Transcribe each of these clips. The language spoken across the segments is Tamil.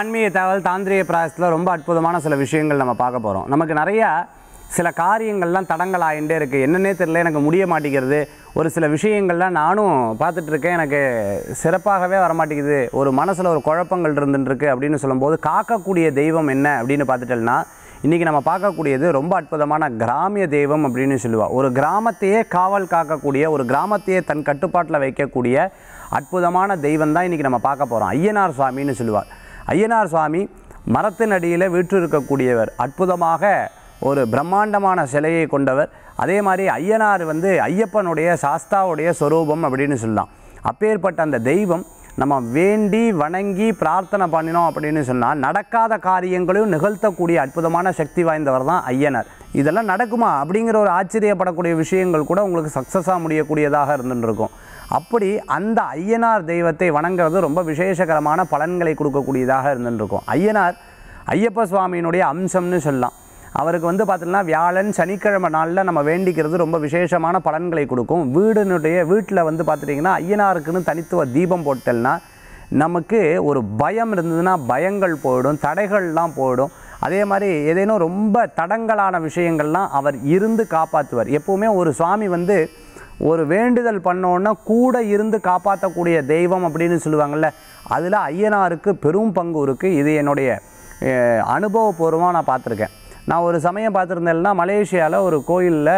ஆன்மீக தகவல் தாந்திரிய பிராயத்தில் ரொம்ப அற்புதமான சில விஷயங்கள் நம்ம பார்க்க போகிறோம் நமக்கு நிறையா சில காரியங்கள்லாம் தடங்கள் ஆகிட்டே இருக்குது என்னென்னே தெரில எனக்கு முடிய மாட்டேங்கிறது ஒரு சில விஷயங்கள்லாம் நானும் பார்த்துட்ருக்கேன் எனக்கு சிறப்பாகவே வரமாட்டேங்குது ஒரு மனசில் ஒரு குழப்பங்கள் இருந்துட்டுருக்கு அப்படின்னு சொல்லும்போது காக்கக்கூடிய தெய்வம் என்ன அப்படின்னு பார்த்துட்டோம்னா இன்றைக்கி நம்ம பார்க்கக்கூடியது ரொம்ப அற்புதமான கிராமிய தெய்வம் அப்படின்னு சொல்லுவாள் ஒரு கிராமத்தையே காவல் காக்கக்கூடிய ஒரு கிராமத்தையே தன் கட்டுப்பாட்டில் வைக்கக்கூடிய அற்புதமான தெய்வம் தான் இன்றைக்கி நம்ம பார்க்க போகிறோம் ஐயனார் சுவாமின்னு சொல்லுவாள் ஐயனார் சுவாமி மரத்தின் அடியில் வீற்றிருக்கக்கூடியவர் அற்புதமாக ஒரு பிரம்மாண்டமான சிலையை கொண்டவர் அதே மாதிரி ஐயனார் வந்து ஐயப்பனுடைய சாஸ்தாவுடைய சொரூபம் அப்படின்னு சொல்லலாம் அப்பேற்பட்ட அந்த தெய்வம் நம்ம வேண்டி வணங்கி பிரார்த்தனை பண்ணினோம் அப்படின்னு சொன்னால் நடக்காத காரியங்களையும் நிகழ்த்தக்கூடிய அற்புதமான சக்தி வாய்ந்தவர் தான் ஐயனர் இதெல்லாம் நடக்குமா அப்படிங்கிற ஒரு ஆச்சரியப்படக்கூடிய விஷயங்கள் கூட உங்களுக்கு சக்ஸஸாக முடியக்கூடியதாக இருந்துருக்கும் அப்படி அந்த ஐயனார் தெய்வத்தை வணங்குறது ரொம்ப விசேஷகரமான பலன்களை கொடுக்கக்கூடியதாக இருந்துருக்கும் ஐயனார் ஐயப்ப சுவாமியினுடைய அம்சம்னு சொல்லலாம் அவருக்கு வந்து பார்த்தீங்கன்னா வியாழன் சனிக்கிழமை நாளில் நம்ம வேண்டிக்கிறது ரொம்ப விசேஷமான பலன்களை கொடுக்கும் வீடுனுடைய வீட்டில் வந்து பார்த்துட்டிங்கன்னா ஐயனாருக்குன்னு தனித்துவ தீபம் போட்டல்னா நமக்கு ஒரு பயம் இருந்ததுன்னா பயங்கள் போயிடும் தடைகள்லாம் போயிடும் அதே மாதிரி ஏதேனும் ரொம்ப தடங்கலான விஷயங்கள்லாம் அவர் இருந்து காப்பாற்றுவார் எப்போவுமே ஒரு சுவாமி வந்து ஒரு வேண்டுதல் பண்ணோன்னா கூட இருந்து காப்பாற்றக்கூடிய தெய்வம் அப்படின்னு சொல்லுவாங்கள்ல அதில் ஐயனாருக்கு பெரும் பங்கு இருக்குது இது என்னுடைய அனுபவபூர்வமாக நான் பார்த்துருக்கேன் நான் ஒரு சமயம் பார்த்துருந்தேன்னா மலேசியாவில் ஒரு கோயிலில்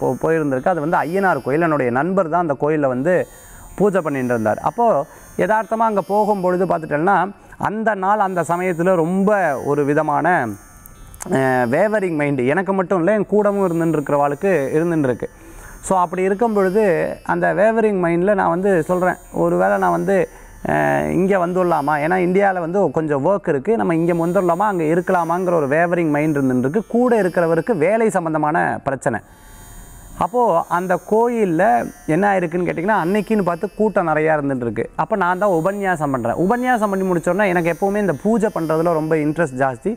போ போயிருந்திருக்கு அது வந்து ஐயனார் கோயில் என்னுடைய நண்பர் தான் அந்த கோயிலில் வந்து பூஜை பண்ணிட்டு இருந்தார் அப்போது யதார்த்தமாக அங்கே போகும்பொழுது பார்த்துட்டேன்னா அந்த நாள் அந்த சமயத்தில் ரொம்ப ஒரு விதமான வேவரிங் மைண்டு எனக்கு மட்டும் இல்லை என் கூடமும் வாளுக்கு இருந்துருக்கு ஸோ அப்படி இருக்கும் பொழுது அந்த வேவரிங் மைண்டில் நான் வந்து சொல்கிறேன் ஒரு வேளை நான் வந்து இங்கே வந்துடலாமா ஏன்னா இந்தியாவில் வந்து கொஞ்சம் ஒர்க் இருக்குது நம்ம இங்கே வந்துடலாமா அங்கே இருக்கலாமாங்கிற ஒரு வேவரிங் மைண்ட் இருந்துருக்கு கூட இருக்கிறவருக்கு வேலை சம்மந்தமான பிரச்சனை அப்போது அந்த கோயிலில் என்ன ஆயிருக்குன்னு கேட்டிங்கன்னா அன்னைக்குன்னு பார்த்து கூட்டம் நிறையா இருந்துட்டுருக்கு அப்போ நான் தான் உபன்யாசம் பண்ணுறேன் உபன்யாசம் பண்ணி முடிச்சோன்னா எனக்கு எப்போவுமே இந்த பூஜை பண்ணுறதுல ரொம்ப இன்ட்ரெஸ்ட் ஜாஸ்தி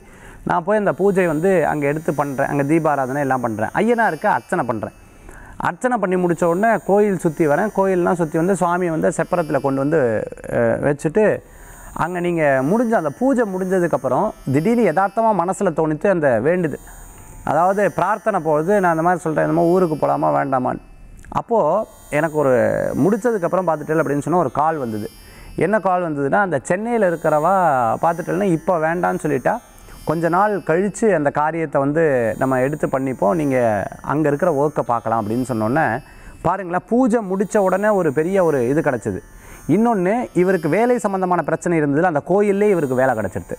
நான் போய் அந்த பூஜை வந்து அங்கே எடுத்து பண்ணுறேன் அங்கே தீபாராதனை எல்லாம் பண்ணுறேன் ஐயனாருக்கு அர்ச்சனை பண்ணுறேன் அர்ச்சனை பண்ணி முடித்த உடனே கோயில் சுற்றி வரேன் கோயிலெலாம் சுற்றி வந்து சுவாமியை வந்து செப்பரத்தில் கொண்டு வந்து வச்சுட்டு அங்கே நீங்கள் முடிஞ்ச அந்த பூஜை முடிஞ்சதுக்கப்புறம் திடீர்னு யதார்த்தமாக மனசில் தோணித்து அந்த வேண்டுது அதாவது பிரார்த்தனை போகுது நான் அந்த மாதிரி சொல்கிறேன் இந்த ஊருக்கு போகலாமா வேண்டாமான்னு அப்போது எனக்கு ஒரு முடித்ததுக்கப்புறம் பார்த்துட்டேன் அப்படின்னு சொன்னால் ஒரு கால் வந்தது என்ன கால் வந்ததுன்னா அந்த சென்னையில் இருக்கிறவா பார்த்துட்டேன்னா இப்போ வேண்டான்னு சொல்லிட்டா கொஞ்ச நாள் கழித்து அந்த காரியத்தை வந்து நம்ம எடுத்து பண்ணிப்போம் நீங்கள் அங்கே இருக்கிற ஒர்க்கை பார்க்கலாம் அப்படின்னு சொன்னோன்னே பாருங்களேன் பூஜை முடித்த உடனே ஒரு பெரிய ஒரு இது கிடச்சிது இன்னொன்று இவருக்கு வேலை சம்மந்தமான பிரச்சனை இருந்ததில் அந்த கோயிலே இவருக்கு வேலை கிடச்சிடுது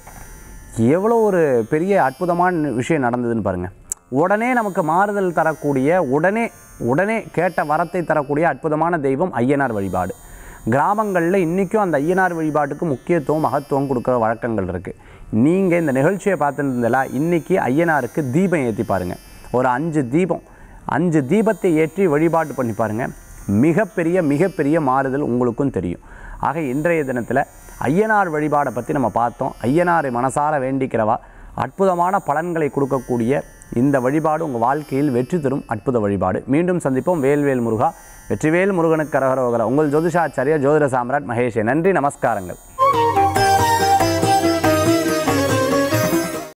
எவ்வளோ ஒரு பெரிய அற்புதமான விஷயம் நடந்ததுன்னு பாருங்கள் உடனே நமக்கு மாறுதல் தரக்கூடிய உடனே உடனே கேட்ட வரத்தை தரக்கூடிய அற்புதமான தெய்வம் ஐயனார் வழிபாடு கிராமங்களில் இன்றைக்கும் அந்த ஐயனார் வழிபாட்டுக்கு முக்கியத்துவம் மகத்துவம் கொடுக்குற வழக்கங்கள் இருக்குது நீங்கள் இந்த நிகழ்ச்சியை பார்த்துட்டு இருந்தலாம் இன்றைக்கி ஐயனாருக்கு தீபம் ஏற்றி பாருங்கள் ஒரு அஞ்சு தீபம் அஞ்சு தீபத்தை ஏற்றி வழிபாட்டு பண்ணி பாருங்கள் மிகப்பெரிய மிகப்பெரிய மாறுதல் உங்களுக்கும் தெரியும் ஆக இன்றைய தினத்தில் ஐயனார் வழிபாடை பற்றி நம்ம பார்த்தோம் ஐயனாரை மனசார வேண்டிக்கிறவா அற்புதமான பலன்களை கொடுக்கக்கூடிய இந்த வழிபாடு உங்கள் வாழ்க்கையில் வெற்றி தரும் அற்புத வழிபாடு மீண்டும் சந்திப்போம் வேல்வேல் முருகா வெற்றிவேல் முருகனுக்கு கரகரோகர உங்கள் ஜோதிஷாச்சாரிய ஜோதிட சாம்ராட் மகேஷே நன்றி நமஸ்காரங்கள்